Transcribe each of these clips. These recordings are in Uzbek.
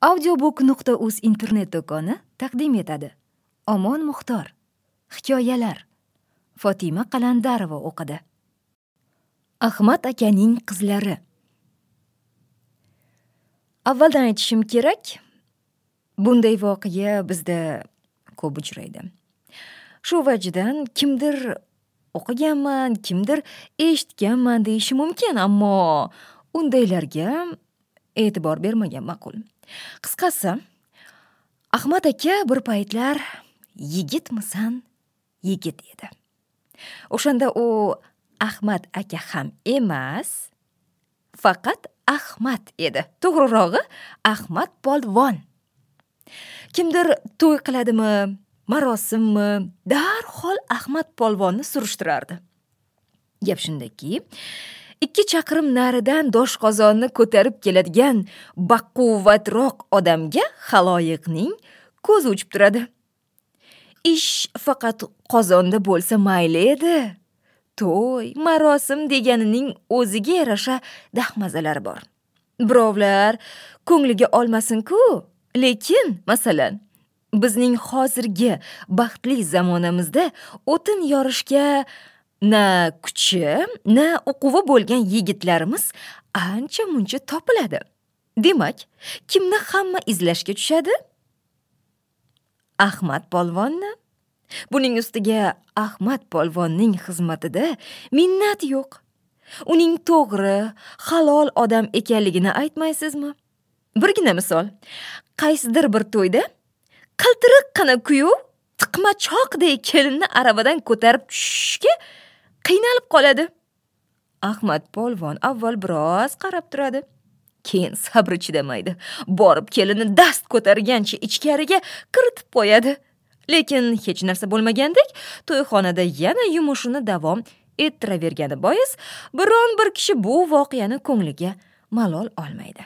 audiobook nuqta uz internet do'koni taqdim etadi omon muxtor hikoyalar fotima qalandarova o'qidi ahmad akaning qizlari avvaldan aytishim kerak bunday voqea bizda ko'p uchraydi shu vajdan kimdir o'qiganman kimdir eshitganman deyishi mumkin ammo undaylarga e'tibor bermagan ma'qul qisqasi ahmad aka bir paytlar yigitmisan yigit edi o'shanda u ahmad aka ham emas faqat ahmad edi to'g'rirog'i ahmad polvon kimdir to'y qiladimi marosimmi darhol ahmad polvonni surishtirardi gap shundaki ikki chaqirim naridan doshqozonni ko'tarib keladigan baquvvatroq odamga haloyiqning ko'zi uchib turadi ish faqat qozonda bo'lsa mayli edi to'y marosim deganining o'ziga yarasha dahmazalar bor birovlar ko'ngliga olmasin-ku, lekin masalan bizning hozirgi baxtli zamonamizda o'tin yorishga na kuchi na o'quvi bo'lgan yigitlarimiz ancha muncha topiladi demak kimni hamma izlashga tushadi ahmad polvonni buning ustiga ahmad polvonning xizmatida minnat yo'q uning to'g'ri halol odam ekanligini aytmaysizmi birgina misol qaysidir bir to'yda qiltiriqqina kuyov tiqmachoqdek kelinni aravadan ko'tarib tushishga qiynalib qoladi ahmad polvon avval biroz qarab turadi keyin sabri chidamaydi borib kelini dast ko'targancha ichkariga kiritib qo'yadi lekin hech narsa bo'lmagandek to'yxonada yana yumushini davom ettiravergani bois biron bir kishi bu voqeani ko'ngliga malol olmaydi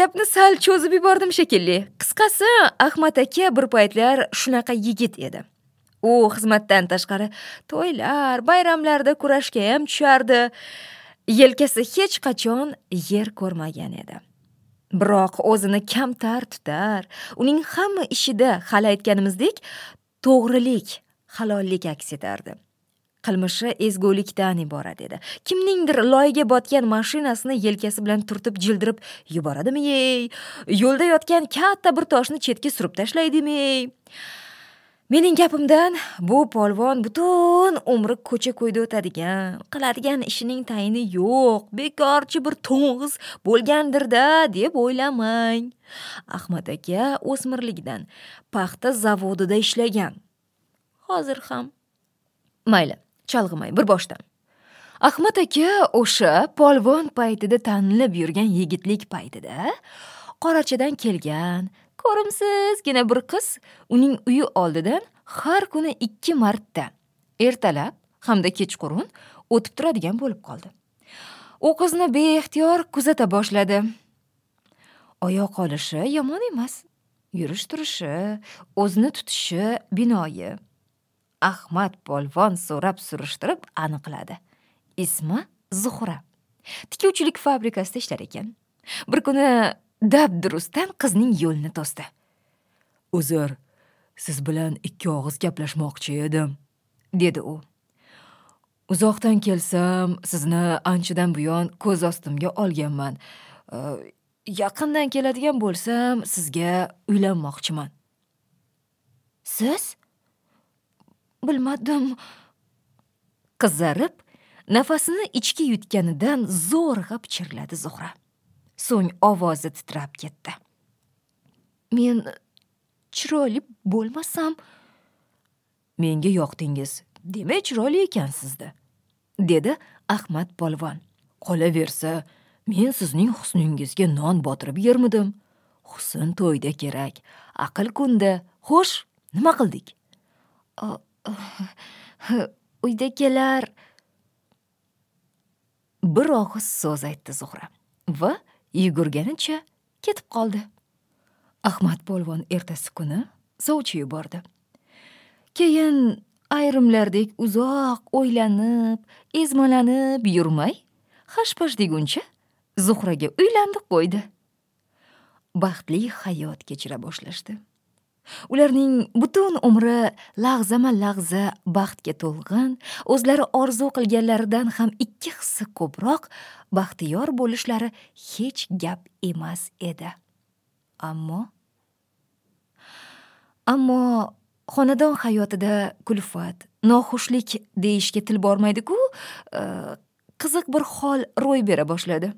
gapni sal cho'zib yubordim shekilli qisqasi ahmad aka bir paytlar shunaqa yigit edi u xizmatdan tashqari to'ylar bayramlarda kurashga ham tushardi yelkasi hech qachon yer ko'rmagan edi biroq o'zini kamtar tutar uning hamma ishida hali aytganimizdek to'g'rilik halollik aks etardi qilmishi ezgulikdan iborat edi kimningdir loyga botgan mashinasini yelkasi bilan turtib jildirib yuboradimi ey yo'lda yotgan katta bir toshni chetga surib tashlaydimi ey mening gapimdan bu polvon butun umri ko'cha ko'yda o'tadigan qiladigan ishining tayini yo'q bekorchi bir to'ng'iz bo'lgandirda deb o'ylamang ahmad aka o'smirligidan paxta zavodida ishlagan hozir ham mayli chalg'imay bir boshdan ahmad aka o'sha polvon paytida tanilib yurgan yigitlik paytida qorachadan kelgan ko'rimsiz gina bir qiz uning uyi oldidan har kuni ikki marta ertalab hamda kechqurun o'tib turadigan bo'lib qoldi u qizni beixtiyor kuzata boshladi oyoq olishi yomon emas yurish turishi o'zini tutishi binoyi ahmad polvon so'rab surishtirib aniqladi ismi zuhra tikuvchilik fabrikasida ishlar ekan bir kuni dabdurustdan qizning yo'lini to'sdi uzr siz bilan ikki og'iz gaplashmoqchi edim dedi u uzoqdan kelsam sizni anchadan buyon ko'z ostimga olganman e, yaqindan keladigan bo'lsam sizga uylanmoqchiman siz bilmadim qizarib nafasini ichga yutganidan zo'rg'a pichirladi zuhra so'ng ovozi titrab ketdi men chiroyli bo'lmasam menga yoqdingiz demak chiroyli ekansizda dedi ahmad polvon qolaversa men sizning husningizga non botirib yermidim husn to'yda kerak aql kunda xo'sh nima qildik uydagilar bir og'iz so'z aytdi zuhra va yugurganicha ketib qoldi ahmad polvon ertasi kuni sovchi yubordi keyin ayrimlardek uzoq o'ylanib ezmalanib yurmay hashpash deguncha zuhraga uylandi qo'ydi baxtli hayot kechira boshlashdi ularning butun umri lahzama lahza baxtga to'lg'in o'zlari orzu qilganlaridan ham ikki hissa ko'proq baxtiyor bo'lishlari hech gap emas edi ammo ammo xonadon hayotida kulfat noxushlik deyishga til bormaydiku e, qiziq bir hol ro'y bera boshladi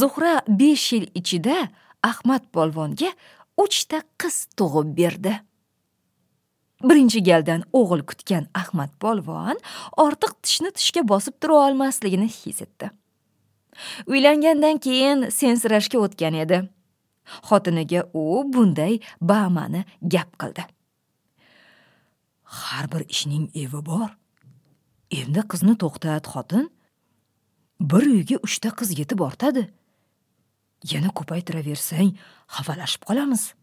zuhra besh yil ichida ahmad polvonga uchta qiz tug'ib berdi birinchi galdan o'g'il kutgan ahmad polvon ortiq tishni tishga bosib tura olmasligini his etdi uylangandan keyin sensirashga o'tgan edi xotiniga u bunday bama'ni gap qildi har bir ishning evi bor endi qizni to'xtat xotin bir uyga uchta qiz yetib ortadi yana ko'paytiraversang xafalashib qolamiz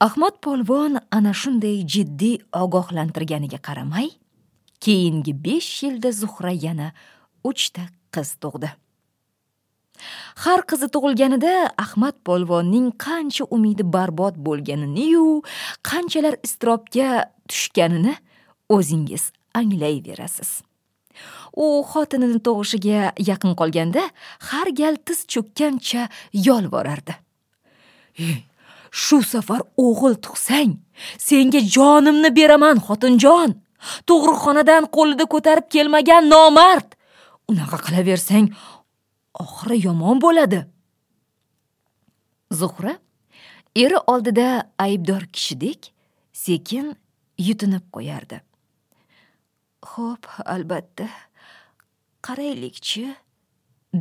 ahmad polvon ana shunday jiddiy ogohlantirganiga qaramay keyingi besh yilda zuhra yana uchta qiz tug'di har qizi tug'ilganida ahmad polvonning qancha umidi barbod bo'lganiniyu qanchalar iztirobga tushganini o'zingiz anglayverasiz u xotinini tug'ishiga yaqin qolganda har gal tiz cho'kkancha yolvorardi hey, shu safar o'g'il tug'sang senga jonimni beraman xotinjon tug'ruqxonadan qo'lida ko'tarib kelmagan nomard unaqa qilaversang oxiri yomon bo'ladi zuhra eri oldida aybdor kishidek sekin yutinib qo'yardi xo'p albatta qaraylikchi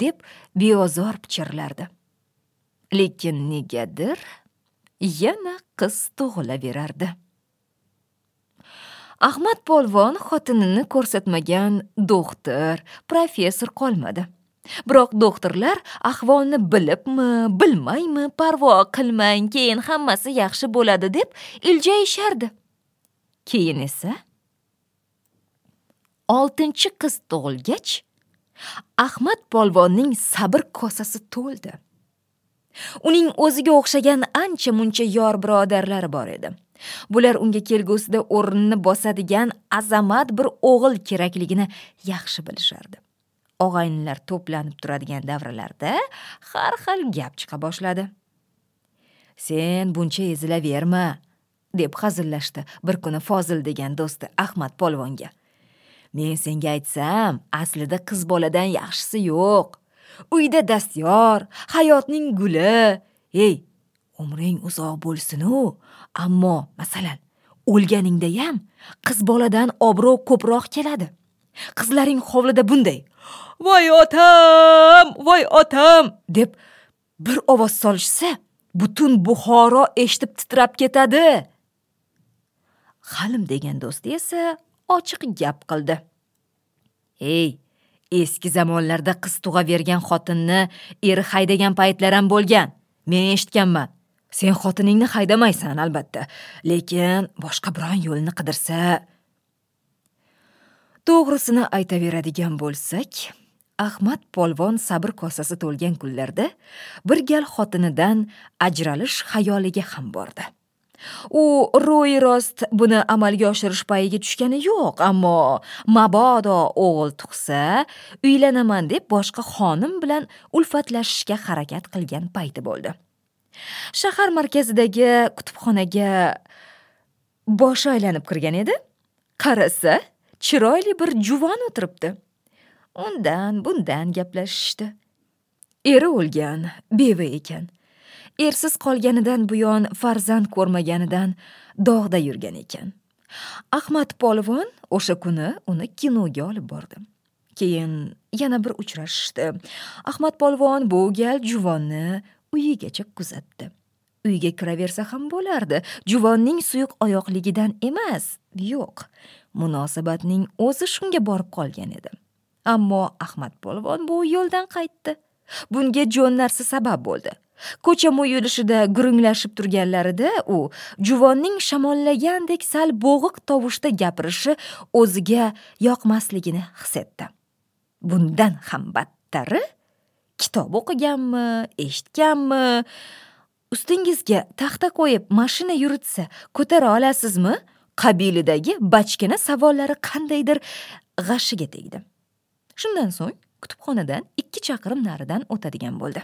deb beozor pichirlardi lekin negadir yana qiz tug'ilaverardi ahmad polvon xotinini ko'rsatmagan doktor professor qolmadi biroq doktorlar ahvolni bilibmi bilmaymi parvo qilmang keyin hammasi yaxshi bo'ladi deb iljayishardi keyin esa oltinchi qiz tug'ilgach ahmad polvonning sabr kosasi to'ldi uning o'ziga o'xshagan ancha muncha yor birodarlari bor edi bular unga kelgusida o'rnini bosadigan azamat bir o'g'il kerakligini yaxshi bilishardi og'aynilar to'planib turadigan davralarda har xil gap chiqa boshladi sen buncha ezilaverma deb hazillashdi bir kuni fozil degan do'sti ahmad polvonga men senga aytsam aslida qiz boladan yaxshisi yo'q uyda dastyor hayotning guli ey umring uzoq bo'lsinu ammo masalan o'lganingdayam qiz boladan obro' ko'proq keladi qizlaring hovlida bunday voy otam voy otam deb bir ovoz solishsa butun buxoro eshitib titrab ketadi halim degan do'sti esa ochiq gap qildi ey eski zamonlarda qiz tug'avergan xotinni eri haydagan paytlar ham bo'lgan men eshitganman sen xotiningni haydamaysan albatta lekin boshqa biron yo'lni qidirsa to'g'risini aytaveradigan bo'lsak ahmad polvon sabr kosasi to'lgan kunlarda bir gal xotinidan ajralish xayoliga ham bordi u ro'y rost buni amalga oshirish payiga tushgani yo'q ammo mabodo o'g'il tug'sa uylanaman deb boshqa xonim bilan ulfatlashishga harakat qilgan payti bo'ldi shahar markazidagi kutubxonaga boshi aylanib kirgan edi qarasa chiroyli bir juvon o'tiribdi undan bundan gaplashishdi eri o'lgan beva ekan ersiz qolganidan buyon farzand ko'rmaganidan dog'da yurgan ekan ahmad polvon o'sha kuni uni kinoga olib bordi keyin yana bir uchrashishdi ahmad polvon bu gal juvonni uyigacha kuzatdi uyga kiraversa ham bo'lardi juvonning suyuq oyoqligidan emas yo'q munosabatning o'zi shunga borib qolgan edi ammo ahmad polvon bu yo'ldan qaytdi bunga jo'n narsa sabab bo'ldi ko'cha muyulishida gurunglashib turganlarida u juvonning shamollagandek sal bo'g'iq tovushda gapirishi o'ziga yoqmasligini his etdi bundan ham battari kitob o'qiganmi eshitganmi ustingizga taxta qo'yib mashina yuritsa ko'tara olasizmi qabilidagi bachkana savollari qandaydir g'ashiga tegdi shundan so'ng kutubxonadan ikki chaqirim naridan o'tadigan bo'ldi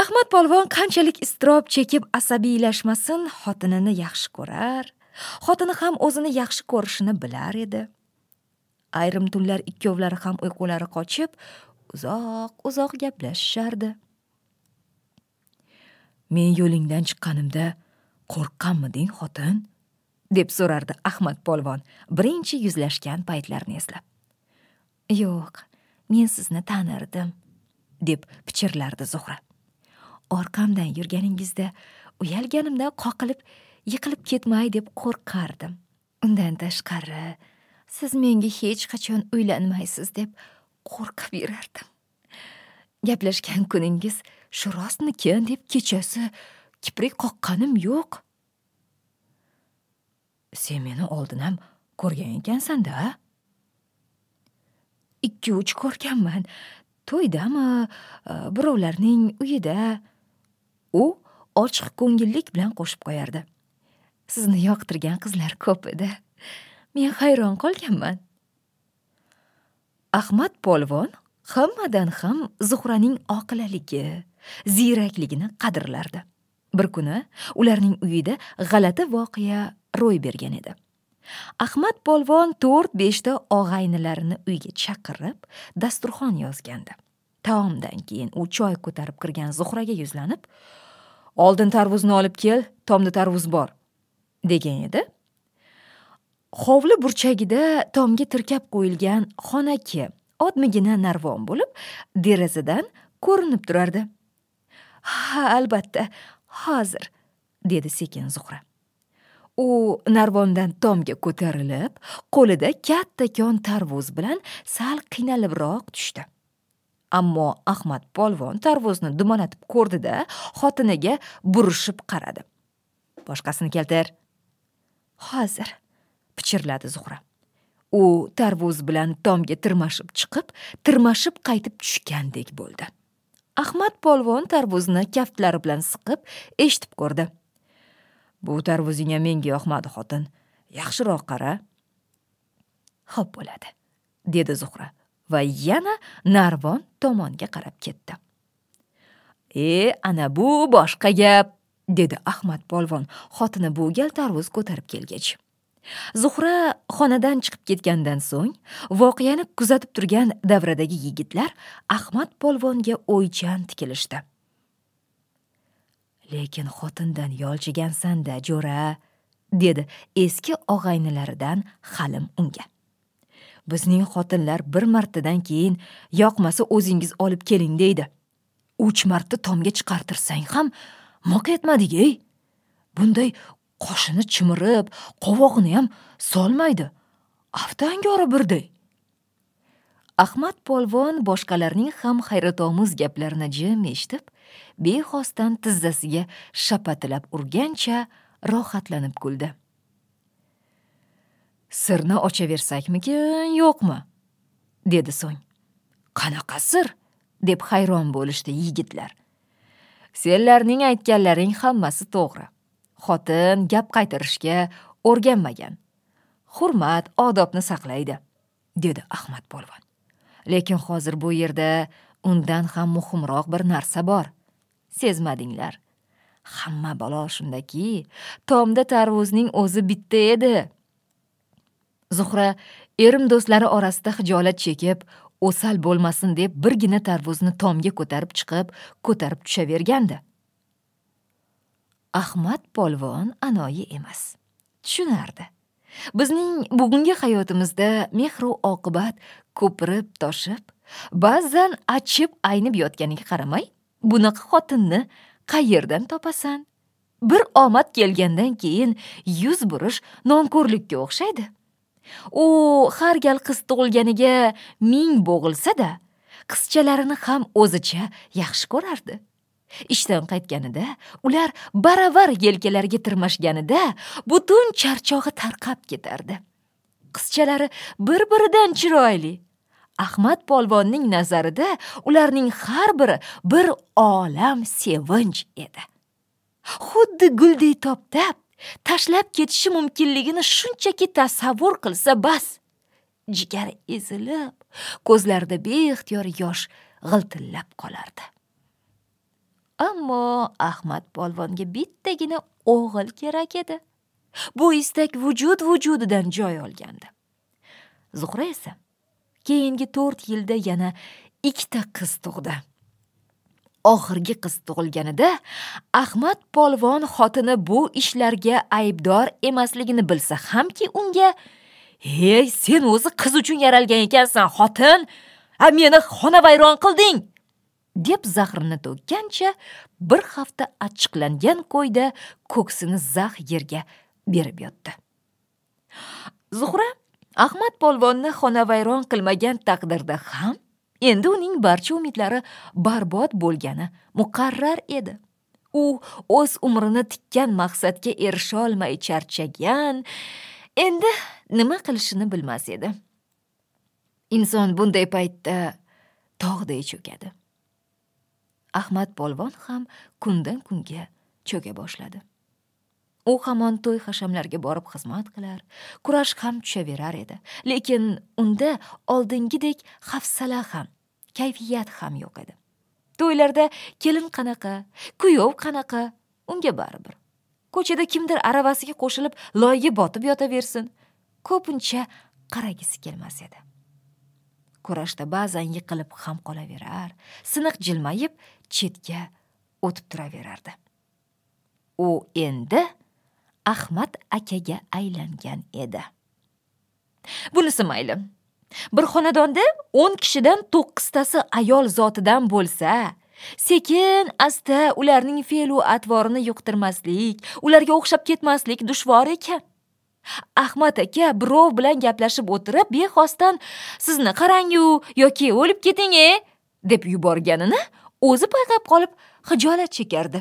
ahmad polvon qanchalik iztirob chekib asabiylashmasin xotinini yaxshi ko'rar xotini ham o'zini yaxshi ko'rishini bilar edi ayrim tunlar ikkovlari ham uyqulari qochib uzoq uzoq gaplashishardi men yo'lingdan chiqqanimda qo'rqqanmiding xotin deb so'rardi ahmad polvon birinchi yuzlashgan paytlarini eslab yo'q men sizni tanirdim deb pichirlardi zuhra orqamdan yurganingizda uyalganimdan qoqilib yiqilib ketmay deb qo'rqardim undan tashqari siz menga hech qachon uylanmaysiz deb qo'rqib yurardim gaplashgan kuningiz shu rostmikin deb kechasi kiprik qoqqanim yo'q sen meni oldin ham ko'rgan ekansanda ikki uch ko'rganman to'ydami birovlarning uyida u ochiq ko'ngillik bilan qo'shib qo'yardi sizni yoqtirgan qizlar ko'p edi men hayron qolganman ahmad polvon hammadan ham zuhraning oqilaligi ziyrakligini qadrlardi bir kuni ularning uyida g'alati voqea ro'y bergan edi ahmad polvon to'rt beshta og'aynilarini uyga chaqirib dasturxon yozgandi taomdan keyin u choy ko'tarib kirgan zuhraga yuzlanib oldin tarvuzni olib kel tomda tarvuz bor degan edi hovli burchagida tomga tirkab qo'yilgan xonaki odmigina narvon bo'lib derazadan ko'rinib turardi ha albatta hozir dedi sekin zuhra u narvondan tomga ko'tarilib qo'lida kattakon tarvuz bilan sal qiynalibroq tushdi ammo ahmad polvon tarvuzni dumalatib ko'rdida xotiniga burishib qaradi boshqasini keltir hozir pichirladi zuhra u tarvuz bilan tomga tirmashib chiqib tirmashib qaytib tushgandek bo'ldi ahmad polvon tarvuzni kaftlari bilan siqib eshitib ko'rdi bu tarvuzing ham menga yoqmadi xotin yaxshiroq qara xo'p bo'ladi dedi zuhra va yana narvon tomonga qarab ketdi e ana bu boshqa gap dedi ahmad polvon xotini bu gal tarvuz ko'tarib kelgach zuhra xonadan chiqib ketgandan so'ng voqeani kuzatib turgan davradagi yigitlar ahmad polvonga o'ychan tikilishdi lekin xotindan yolchigansanda jo'ra dedi eski og'aynilaridan halim unga bizning xotinlar bir martadan keyin yoqmasa o'zingiz olib keling deydi uch marta tomga chiqartirsang ham moq etmadik ey bunday qoshini chimirib qovog'ini ham solmaydi afti angori birday ahmad polvon boshqalarning ham hayratomuz gaplarini jim eshitib bexosdan tizzasiga shapatilab urgancha rohatlanib kuldi sirni ochaversakmikin yo'qmi dedi so'ng qanaqa sir deb hayron bo'lishdi yigitlar senlarning aytganlaring hammasi to'g'ri xotin gap qaytarishga o'rganmagan hurmat odobni saqlaydi dedi ahmad polvon lekin hozir bu yerda undan ham muhimroq bir narsa bor sezmadinglar hamma balo shundaki tomda tarvuzning o'zi bitta edi zuhra erim do'stlari orasida xijolat chekib o'sal bo'lmasin deb birgina tarvuzni tomga ko'tarib chiqib ko'tarib tushavergandi ahmad polvon anoyi emas tushunardi bizning bugungi hayotimizda mehru oqibat ko'pirib toshib ba'zan achib aynib yotganiga qaramay bunaqa xotinni qayerdan topasan bir omad kelgandan keyin yuz burish nonko'rlikka o'xshaydi u har gal qiz tug'ilganiga ming bo'g'ilsa-da, qizchalarini ham o'zicha yaxshi ko'rardi. ishdan qaytganida ular baravar yelkalariga tirmashganida butun charchog'i tarqab ketardi qizchalari bir biridan chiroyli ahmad polvonning nazarida ularning har biri bir olam sevinch edi xuddi guldek toptab tashlab ketishi mumkinligini shunchaki tasavvur qilsa bas jigari ezilib ko'zlarida beixtiyor yosh g'iltillab qolardi ammo ahmad polvonga bittagina o'g'il kerak edi bu istak vujud vujudidan joy olgandi zuhra esa keyingi to'rt yilda yana ikkita qiz tug'di oxirgi qiz tug'ilganida ahmad polvon xotini bu ishlarga aybdor emasligini bilsa hamki unga hey sen o'zi qiz uchun yaralgan ekansan xotin a meni xonavayron qilding deb zahrini to'kkancha bir hafta achchiqlangan qo'yda ko'ksini zax yerga berib yotdi zuhra ahmad polvonni xonavayron qilmagan taqdirda ham endi uning barcha umidlari barbod bo'lgani muqarrar edi u o'z umrini tikkan maqsadga erisha olmay charchagan endi nima qilishini bilmas edi inson bunday paytda tog'day cho'kadi ahmad polvon ham kundan kunga cho'ka boshladi u hamon to'y hashamlarga borib xizmat qilar kurash ham tushaverar edi lekin unda oldingidek xavfsala ham kayfiyat ham yo'q edi to'ylarda kelin qanaqa kuyov qanaqa unga baribir ko'chada kimdir aravasiga qo'shilib loyga botib yotaversin ko'pincha qaragisi kelmas edi kurashda ba'zan yiqilib ham qolaverar siniq jilmayib chetga o'tib turaverardi u endi ahmad akaga aylangan edi bunisi mayli bir xonadonda 10 kishidan 9 tasi ayol zotidan bo'lsa sekin asta ularning fe'lu atvorini yuqtirmaslik ularga o'xshab ketmaslik dushvor ekan ahmad aka birov bilan gaplashib o'tirib bexosdan sizni qarangu yoki o'lib keting e deb yuborganini o'zi payqab qolib xijolat chekardi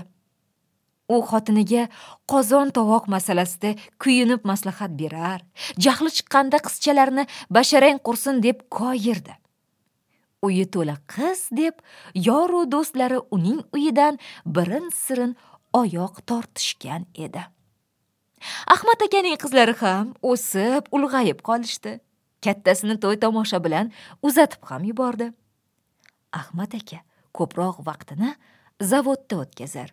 u xotiniga qozon tovoq masalasida kuyinib maslahat berar jahli chiqqanda qizchalarni basharang qursin deb koyirdi uyi to'la qiz deb yoru do'stlari uning uyidan birin sirin oyoq tortishgan edi ahmad akaning qizlari ham o'sib ulg'ayib qolishdi kattasini to'y tomosha bilan uzatib ham yubordi ahmad aka ko'proq vaqtini zavodda o'tkazar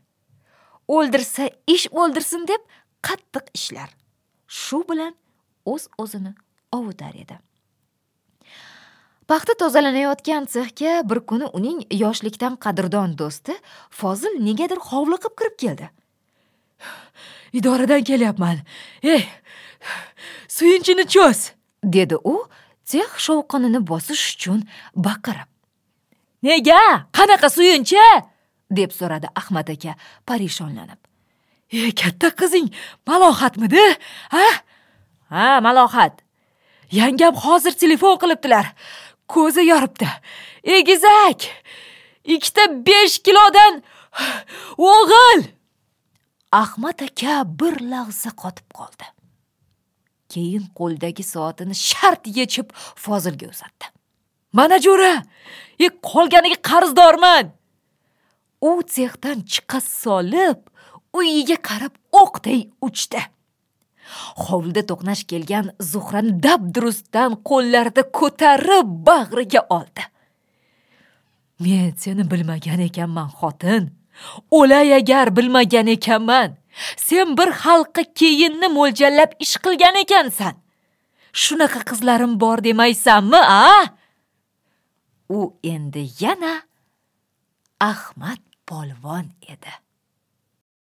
o'ldirsa ish o'ldirsin deb qattiq ishlar shu bilan o'z uz o'zini ovutar edi paxta tozalanayotgan sexga bir kuni uning yoshlikdan qadrdon do'sti fozil negadir hovliqib kirib keldi idoradan kelyapman ey eh, suyunchini cho'z dedi u sex shovqinini bosish uchun baqirib nega qanaqa suyunchi deb so'radi ahmad aka parishonlanib e katta qizing malohatmidi a ha malohat yangam hozir telefon qilibdilar ko'zi yoribdi egizak ikkita besh kilodan o'g'il ahmad aka bir lahza qotib qoldi keyin qo'ldagi soatini shart yechib fozilga uzatdi mana jo'ra e qolganiga qarzdorman u sexdan chiqa solib uyiga qarab o'qday uchdi hovlida to'qnash kelgan zuhrani dabdurustdan qo'llarida ko'tarib bag'riga oldi men seni bilmagan ekanman xotin o'lay agar bilmagan ekanman sen bir xalqqa keyinni mo'ljallab ish qilgan ekansan shunaqa qizlarim bor demaysanmi a u endi yana ahmad polvon edi